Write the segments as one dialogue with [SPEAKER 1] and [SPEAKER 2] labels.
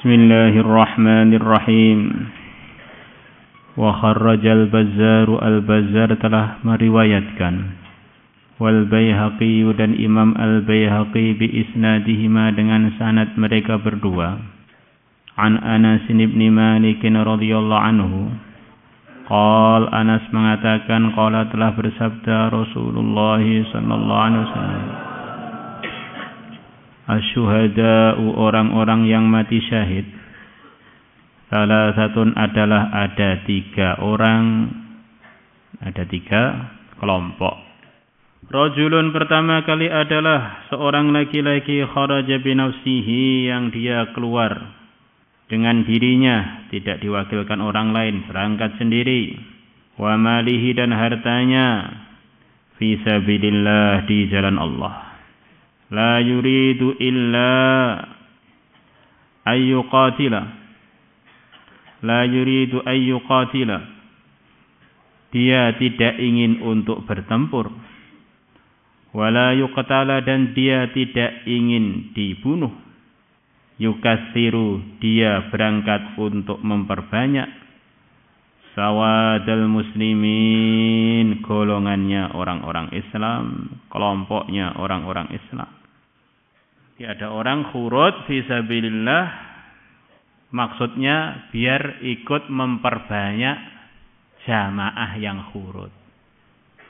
[SPEAKER 1] بسم الله الرحمن الرحيم وخرج البزار البزار تله مريويت والبيهقي ودن إمام البيهقي بإسنادهما دنان سانت mereka بردوا عن أنس بن مالك رضي الله عنه قال أنس mengatakan قال تله برسبت رسول الله صلى الله عليه وسلم asyuhada orang-orang yang mati syahid salah satu adalah ada tiga orang ada tiga kelompok Rajulun pertama kali adalah seorang laki-laki kharaja binafsihi yang dia keluar dengan dirinya tidak diwakilkan orang lain berangkat sendiri wa malihi dan hartanya fi di jalan Allah لا يريد illa أن يقاتل لا يريد أن يقاتل dia tidak ingin untuk bertempur wala yuqtala dan dia tidak ingin dibunuh yukasiru dia berangkat untuk memperbanyak sawadal muslimin golongannya orang-orang Islam kelompoknya orang-orang Islam jadi ada orang khurut visabilillah maksudnya biar ikut memperbanyak jamaah yang khurut.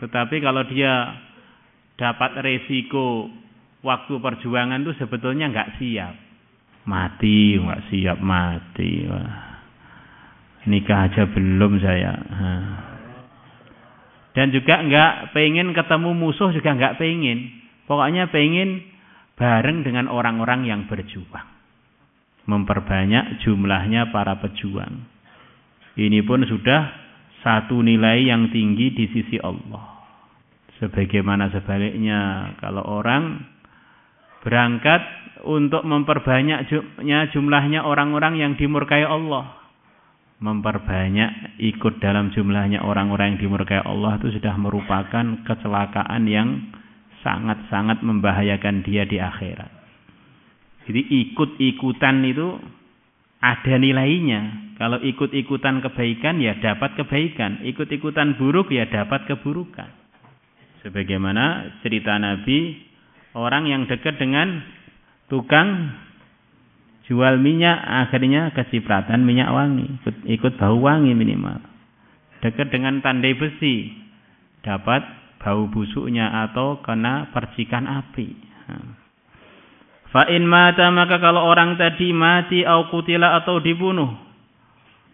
[SPEAKER 1] Tetapi kalau dia dapat resiko waktu perjuangan itu sebetulnya nggak siap. Mati, nggak siap mati. Wah. Nikah aja belum saya. Dan juga nggak pengen ketemu musuh juga nggak pengen. Pokoknya pengen bareng dengan orang-orang yang berjuang. Memperbanyak jumlahnya para pejuang. Ini pun sudah satu nilai yang tinggi di sisi Allah. Sebagaimana sebaliknya kalau orang berangkat untuk memperbanyak jumlahnya orang-orang yang dimurkai Allah. Memperbanyak ikut dalam jumlahnya orang-orang yang dimurkai Allah itu sudah merupakan kecelakaan yang sangat-sangat membahayakan dia di akhirat. Jadi ikut-ikutan itu ada nilainya. Kalau ikut-ikutan kebaikan ya dapat kebaikan, ikut-ikutan buruk ya dapat keburukan. Sebagaimana cerita Nabi, orang yang dekat dengan tukang jual minyak akhirnya kecipratan minyak wangi, ikut, ikut bau wangi minimal. Dekat dengan tandai besi dapat bau busuknya atau kena percikan api. Fa'in mata maka kalau orang tadi mati au kutila atau dibunuh.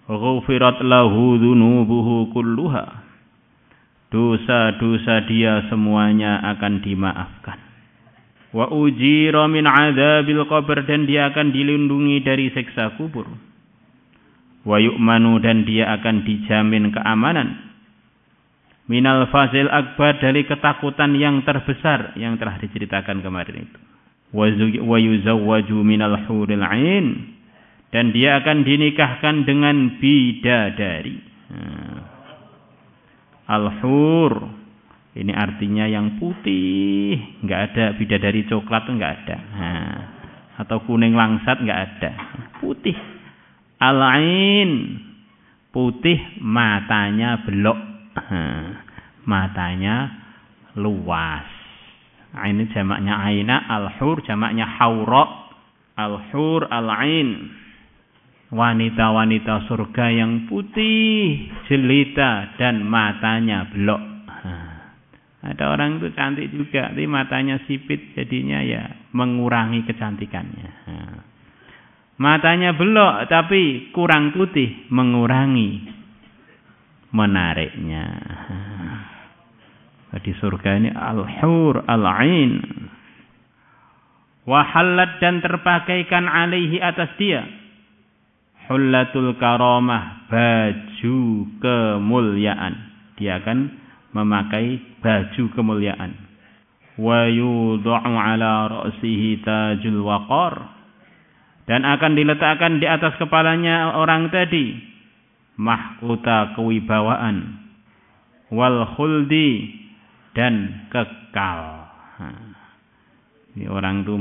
[SPEAKER 1] Ghufirat lahu dhunubuhu kulluha. Dosa-dosa dia semuanya akan dimaafkan. Wa ujira min azabil qabr dan dia akan dilindungi dari siksa kubur. Wa yu'manu dan dia akan dijamin keamanan minal fazil akbar dari ketakutan yang terbesar yang telah diceritakan kemarin itu wa yuzawwaju minal huril dan dia akan dinikahkan dengan bidadari hmm. al hur ini artinya yang putih Enggak ada bidadari coklat enggak ada hmm. atau kuning langsat enggak ada putih Alain putih matanya belok Eh, matanya luas ini jamaknya aina al-hur jamaknya haura al-hur al-ain wanita-wanita surga yang putih jelita dan matanya belok eh, ada orang itu cantik juga tapi matanya sipit jadinya ya mengurangi kecantikannya eh, matanya belok tapi kurang putih mengurangi menariknya. Di surga ini al-hur al-ain. Wahallat dan terpakaikan alaihi atas dia. Hullatul karamah, baju kemuliaan. Dia akan memakai baju kemuliaan. Wa yudu'u ala ra'sihi tajul waqar. Dan akan diletakkan di atas kepalanya orang tadi mahkota kewibawaan wal khuldi dan kekal. Ini orang itu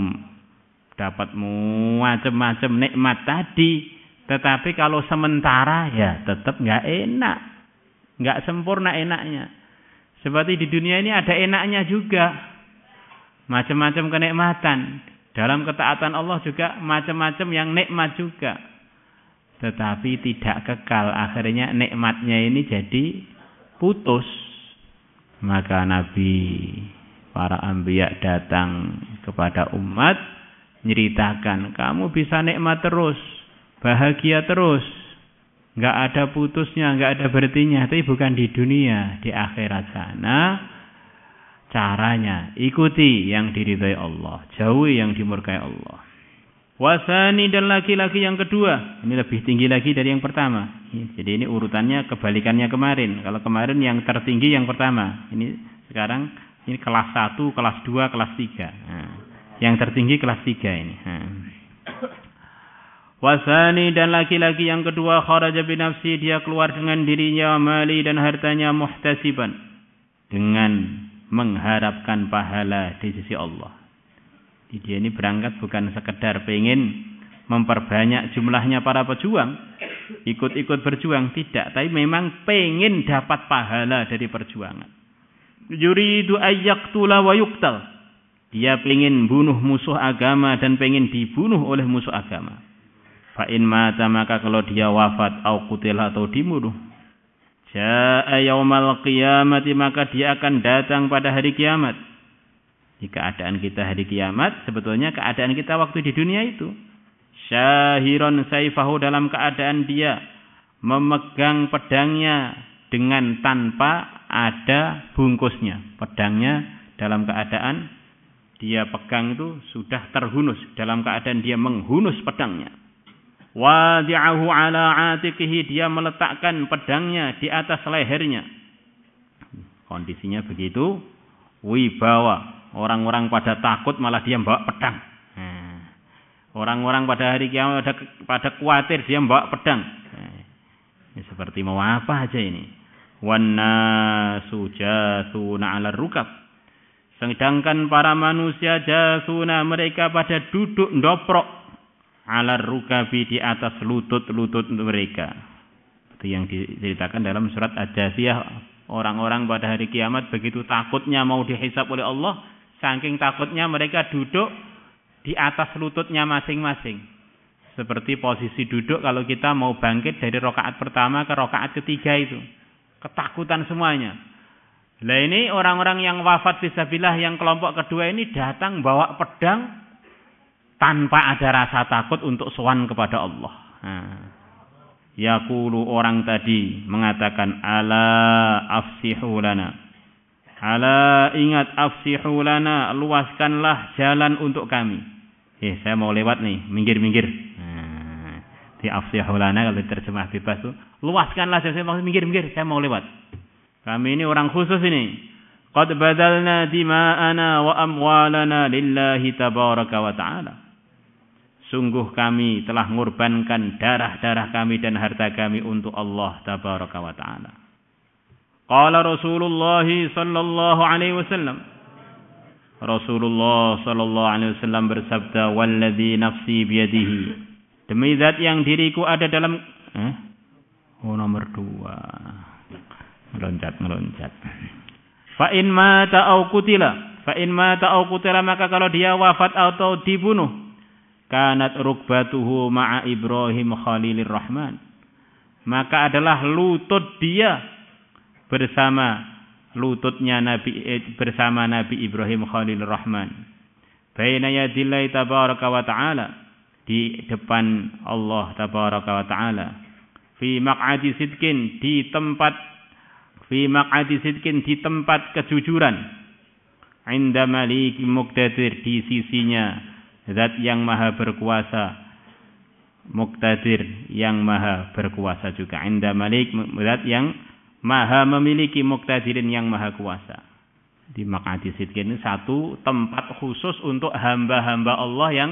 [SPEAKER 1] dapat macam-macam nikmat tadi, tetapi kalau sementara ya tetap nggak enak, nggak sempurna enaknya. Seperti di dunia ini ada enaknya juga, macam-macam kenikmatan. Dalam ketaatan Allah juga macam-macam yang nikmat juga tetapi tidak kekal. Akhirnya nikmatnya ini jadi putus. Maka Nabi para ambiya datang kepada umat nyeritakan kamu bisa nikmat terus, bahagia terus. Nggak ada putusnya, nggak ada berartinya. Tapi bukan di dunia, di akhirat sana. Caranya ikuti yang diridhai Allah, jauhi yang dimurkai Allah. Wasani dan laki-laki yang kedua. Ini lebih tinggi lagi dari yang pertama. Jadi ini urutannya kebalikannya kemarin. Kalau kemarin yang tertinggi yang pertama. Ini sekarang ini kelas satu, kelas dua, kelas tiga. Nah, yang tertinggi kelas tiga ini. Nah. Wasani dan laki-laki yang kedua kharaja binafsi dia keluar dengan dirinya mali dan hartanya muhtasiban dengan mengharapkan pahala di sisi Allah. Jadi dia ini berangkat bukan sekedar pengen memperbanyak jumlahnya para pejuang, ikut-ikut berjuang tidak, tapi memang pengen dapat pahala dari perjuangan. Yuridu ayyaktula wa yuktal. Dia pengen bunuh musuh agama dan pengen dibunuh oleh musuh agama. Fa'in mata maka kalau dia wafat au kutil atau dibunuh. Ja'a yaumal qiyamati maka dia akan datang pada hari kiamat di keadaan kita hari kiamat sebetulnya keadaan kita waktu di dunia itu syahiron saifahu dalam keadaan dia memegang pedangnya dengan tanpa ada bungkusnya pedangnya dalam keadaan dia pegang itu sudah terhunus dalam keadaan dia menghunus pedangnya wadi'ahu ala atikihi dia meletakkan pedangnya di atas lehernya kondisinya begitu wibawa Orang-orang pada takut malah dia bawa pedang. Hmm. Orang-orang pada hari kiamat pada, pada khawatir dia bawa pedang. Hmm. Ini seperti mau apa aja ini. suja sujatuna ala rukab. Sedangkan para manusia jasuna mereka pada duduk ndoprok ala rukabi di atas lutut-lutut mereka. Itu yang diceritakan dalam surat Ad-Jasiyah. Orang-orang pada hari kiamat begitu takutnya mau dihisap oleh Allah Saking takutnya mereka duduk di atas lututnya masing-masing. Seperti posisi duduk kalau kita mau bangkit dari rokaat pertama ke rokaat ketiga itu. Ketakutan semuanya. Nah ini orang-orang yang wafat fisabilillah yang kelompok kedua ini datang bawa pedang tanpa ada rasa takut untuk sowan kepada Allah. Nah. Yakulu orang tadi mengatakan ala afsihulana Ala ingat afsihulana luaskanlah jalan untuk kami. Eh, saya mau lewat nih, minggir-minggir. Nah, di afsihulana kalau terjemah bebas tuh, luaskanlah jalan saya mau minggir-minggir, saya mau lewat. Kami ini orang khusus ini. Qad badalna dima'ana wa amwalana lillahi tabaraka wa ta'ala. Sungguh kami telah mengorbankan darah-darah kami dan harta kami untuk Allah tabaraka wa ta'ala. Qala Rasulullah sallallahu alaihi wasallam. Rasulullah sallallahu alaihi wasallam bersabda, "Wallazi nafsi biyadihi." Demi zat yang diriku ada dalam eh? Oh nomor dua Meloncat meloncat Fa in mata au kutila Fa in mata au kutila Maka kalau dia wafat atau dibunuh Kanat rukbatuhu ma'a Ibrahim khalilir Rahman Maka adalah lutut dia bersama lututnya Nabi eh, bersama Nabi Ibrahim Khalil Rahman. Baina yadillahi tabaraka wa ta'ala di depan Allah tabaraka wa ta'ala. Fi maq'adi sidkin di tempat fi maq'adi sidkin di tempat kejujuran. Inda malik muqtadir di sisinya zat yang maha berkuasa. Muqtadir yang maha berkuasa juga. Inda malik zat yang maha memiliki muktadirin yang maha kuasa. Di Makati Sidqin ini satu tempat khusus untuk hamba-hamba Allah yang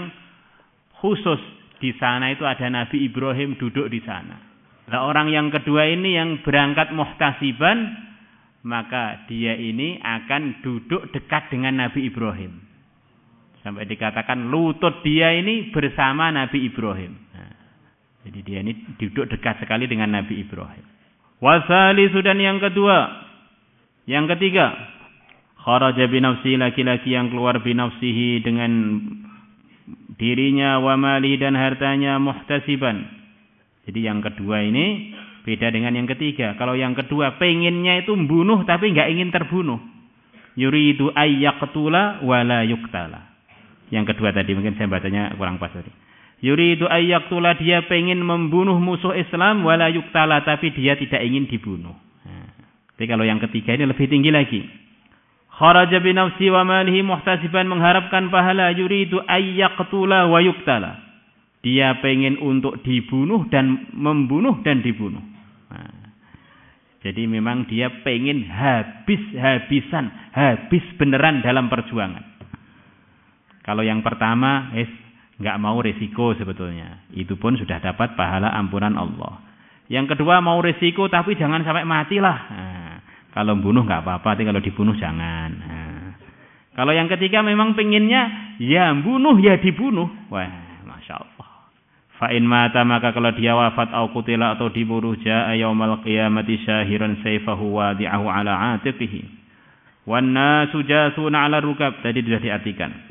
[SPEAKER 1] khusus. Di sana itu ada Nabi Ibrahim duduk di sana. Nah, orang yang kedua ini yang berangkat muhtasiban, maka dia ini akan duduk dekat dengan Nabi Ibrahim. Sampai dikatakan lutut dia ini bersama Nabi Ibrahim. Nah, jadi dia ini duduk dekat sekali dengan Nabi Ibrahim. Wasalisu dan yang kedua, yang ketiga, kharaja binafsi laki-laki yang keluar binafsihi dengan dirinya wa mali dan hartanya muhtasiban. Jadi yang kedua ini beda dengan yang ketiga. Kalau yang kedua penginnya itu membunuh tapi nggak ingin terbunuh. Yuridu ayyaqtula wala yuktala. Yang kedua tadi mungkin saya bacanya kurang pas tadi. Yuridu ayyaktula dia pengen membunuh musuh Islam wala yuktala tapi dia tidak ingin dibunuh. Nah, tapi kalau yang ketiga ini lebih tinggi lagi. Kharaja bin nafsi wa malihi muhtasiban mengharapkan pahala yuridu ayyaktula wa yuktala. Dia pengen untuk dibunuh dan membunuh dan dibunuh. Nah, jadi memang dia pengen habis-habisan, habis beneran dalam perjuangan. Kalau yang pertama, nggak mau resiko sebetulnya. Itu pun sudah dapat pahala ampunan Allah. Yang kedua mau resiko tapi jangan sampai matilah. Nah, kalau bunuh nggak apa-apa, tapi kalau dibunuh jangan. Nah, kalau yang ketiga memang pinginnya ya bunuh ya dibunuh. Wah, masya Allah. Fa'in mata maka kalau dia wafat atau kutila atau dibunuh jaa yaumal qiyamati syahiran sayfahu wadi'ahu ala atiqihi. Wan nasu jasuna ala rukab. Tadi sudah diartikan.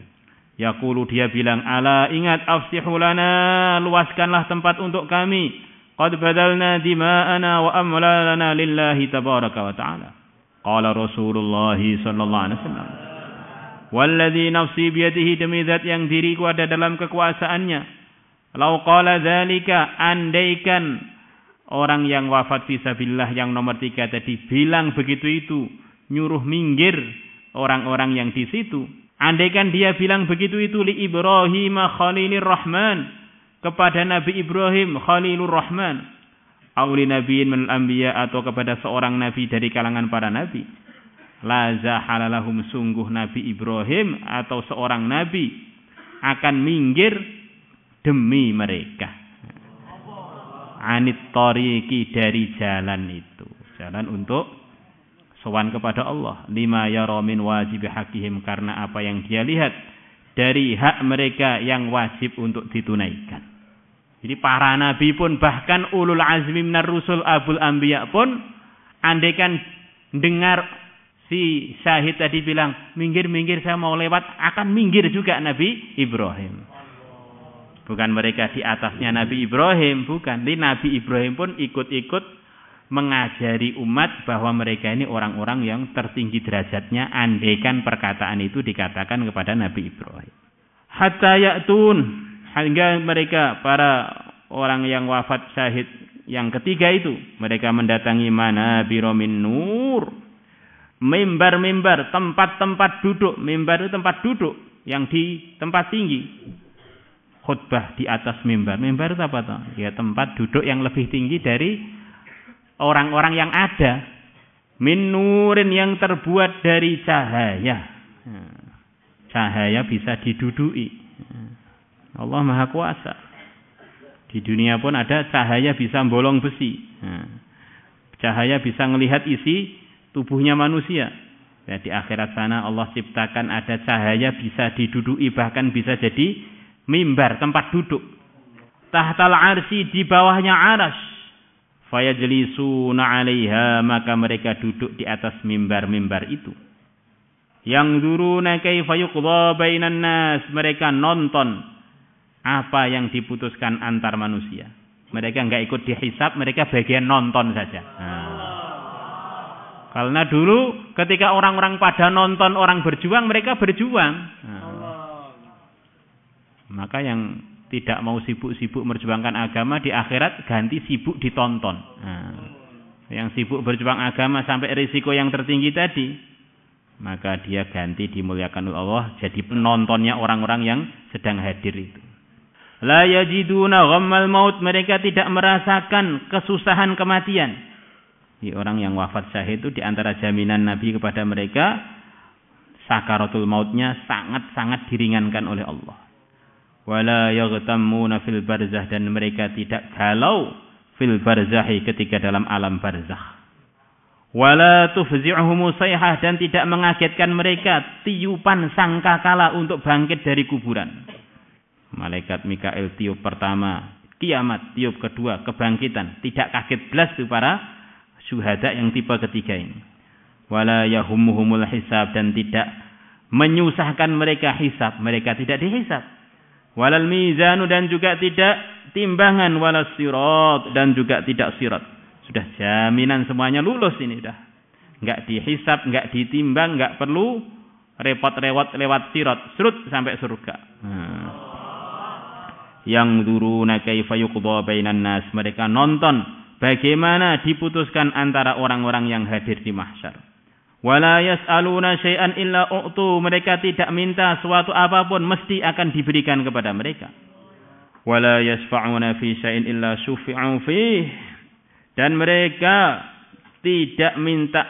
[SPEAKER 1] Yaqulu dia bilang, "Ala ingat afsihulana luaskanlah tempat untuk kami. Qad badalna dima'ana wa amwalana lillahi tabaraka wa ta'ala." Qala Rasulullah sallallahu alaihi wasallam. Walladhi nafsi biyadihi demi zat yang diriku ada dalam kekuasaannya. Lau qala dzalika andaikan orang yang wafat fisabilillah yang nomor tiga tadi bilang begitu itu nyuruh minggir orang-orang yang di situ Andaikan dia bilang begitu itu li Ibrahim Khalilir Rahman kepada Nabi Ibrahim Khalilur Rahman auli nabiin min anbiya atau kepada seorang nabi dari kalangan para nabi la halalahum sungguh Nabi Ibrahim atau seorang nabi akan minggir demi mereka anit tariqi dari jalan itu jalan untuk sowan kepada Allah lima yara min wajib hakihim karena apa yang dia lihat dari hak mereka yang wajib untuk ditunaikan. Jadi para nabi pun bahkan ulul azmi minar rusul abul anbiya pun andekan dengar si syahid tadi bilang minggir-minggir saya mau lewat akan minggir juga Nabi Ibrahim. Bukan mereka di atasnya Nabi Ibrahim, bukan. Di Nabi Ibrahim pun ikut-ikut mengajari umat bahwa mereka ini orang-orang yang tertinggi derajatnya andaikan perkataan itu dikatakan kepada Nabi Ibrahim. Hatta yaktun hingga mereka para orang yang wafat syahid yang ketiga itu mereka mendatangi mana biromin nur mimbar-mimbar tempat-tempat duduk mimbar itu tempat duduk yang di tempat tinggi khutbah di atas mimbar mimbar itu apa tuh ya tempat duduk yang lebih tinggi dari orang-orang yang ada min yang terbuat dari cahaya cahaya bisa diduduki. Allah maha kuasa di dunia pun ada cahaya bisa bolong besi cahaya bisa melihat isi tubuhnya manusia ya, di akhirat sana Allah ciptakan ada cahaya bisa diduduki, bahkan bisa jadi mimbar tempat duduk tahtal arsi di bawahnya aras fayajlisuna 'alaiha maka mereka duduk di atas mimbar-mimbar itu. Yang dulu kaifa yuqdha bainan nas mereka nonton apa yang diputuskan antar manusia. Mereka nggak ikut dihisap, mereka bagian nonton saja. Nah. Karena dulu ketika orang-orang pada nonton orang berjuang, mereka berjuang. Nah. Maka yang tidak mau sibuk-sibuk merjuangkan agama di akhirat ganti sibuk ditonton. Nah, yang sibuk berjuang agama sampai risiko yang tertinggi tadi, maka dia ganti dimuliakan oleh Allah jadi penontonnya orang-orang yang sedang hadir itu. La yajiduna ghammal maut, mereka tidak merasakan kesusahan kematian. Di orang yang wafat syahid itu di antara jaminan Nabi kepada mereka sakaratul mautnya sangat-sangat diringankan oleh Allah wala yaghtammuna fil barzah dan mereka tidak galau fil barzahi ketika dalam alam barzah wala tufzi'uhum sayhah dan tidak mengagetkan mereka tiupan sangkakala untuk bangkit dari kuburan malaikat Mikail tiup pertama kiamat tiup kedua kebangkitan tidak kaget belas tuh para syuhada yang tiba ketiga ini wala yahumuhumul hisab dan tidak menyusahkan mereka hisab mereka tidak dihisab walal mizanu dan juga tidak timbangan walas sirat dan juga tidak sirat. Sudah jaminan semuanya lulus ini dah, Enggak dihisap, enggak ditimbang, enggak perlu repot repot lewat sirat, surut sampai surga. Hmm. Yang duruna kaifa yuqda bainan nas, mereka nonton bagaimana diputuskan antara orang-orang yang hadir di mahsyar. Wala yas'aluna syai'an illa u'tu. Mereka tidak minta suatu apapun mesti akan diberikan kepada mereka. Wala yasfa'una fi syai'in illa syufi'u fih. Dan mereka tidak minta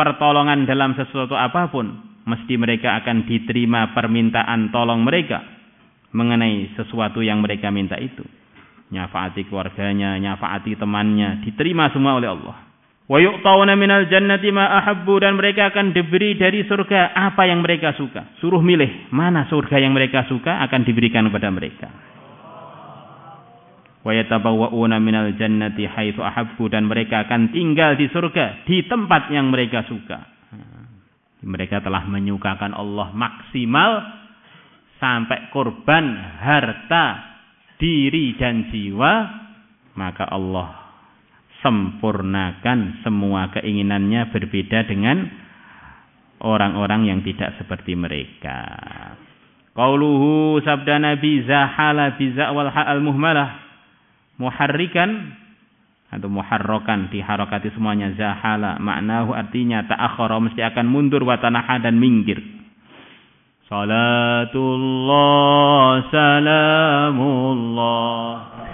[SPEAKER 1] pertolongan dalam sesuatu apapun. Mesti mereka akan diterima permintaan tolong mereka mengenai sesuatu yang mereka minta itu. Nyafaati keluarganya, nyafaati temannya, diterima semua oleh Allah. Wa yu'tauna minal jannati ma ahabbu dan mereka akan diberi dari surga apa yang mereka suka. Suruh milih mana surga yang mereka suka akan diberikan kepada mereka. Wa yatabawwa'una minal jannati haitsu ahabbu dan mereka akan tinggal di surga di tempat yang mereka suka. Mereka telah menyukakan Allah maksimal sampai korban harta, diri dan jiwa, maka Allah sempurnakan semua keinginannya berbeda dengan orang-orang yang tidak seperti mereka. Qauluhu sabda Nabi zahala biza wal al muhmalah muharrikan atau muharrokan diharokati semuanya zahala maknahu artinya ta'akhara mesti akan mundur watanaha dan minggir salatullah salamullah